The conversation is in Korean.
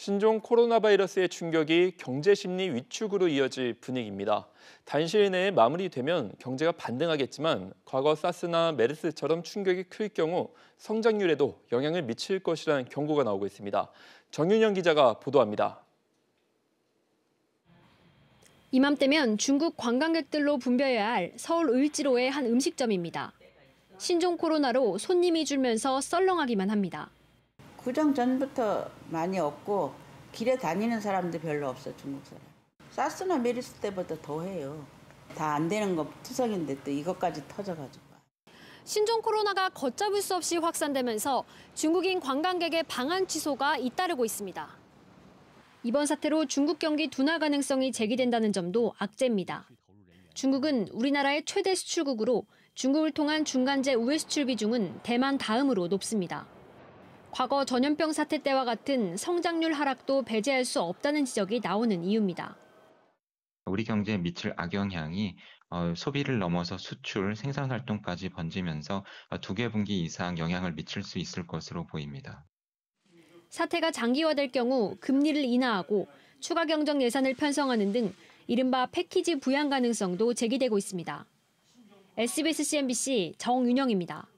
신종 코로나 바이러스의 충격이 경제 심리 위축으로 이어질 분위기입니다. 단시일 내에 마무리되면 경제가 반등하겠지만 과거 사스나 메르스처럼 충격이 클 경우 성장률에도 영향을 미칠 것이라는 경고가 나오고 있습니다. 정윤영 기자가 보도합니다. 이맘때면 중국 관광객들로 분벼야 할 서울 을지로의 한 음식점입니다. 신종 코로나로 손님이 줄면서 썰렁하기만 합니다. 구정 전부터 많이 없고 길에 다니는 사람도 별로 없어 중국 사람. 사스나 메르스 때보다 더해요. 다 안 되는 거 투성인데 또 이것까지 터져가지고. 신종 코로나가 걷잡을 수 없이 확산되면서 중국인 관광객의 방한 취소가 잇따르고 있습니다. 이번 사태로 중국 경기 둔화 가능성이 제기된다는 점도 악재입니다. 중국은 우리나라의 최대 수출국으로 중국을 통한 중간재 우회 수출 비중은 대만 다음으로 높습니다. 과거 전염병 사태 때와 같은 성장률 하락도 배제할 수 없다는 지적이 나오는 이유입니다. 우리 경제에 미칠 악영향이 어, 소비를 넘어서 수출, 생산 활동까지 번지면서 어, 두개 분기 이상 영향을 미칠 수 있을 것으로 보입니다. 사태가 장기화될 경우 금리를 인하하고 추가 경정 예산을 편성하는 등 이른바 패키지 부양 가능성도 제기되고 있습니다. SBS CNBC 정윤영입니다.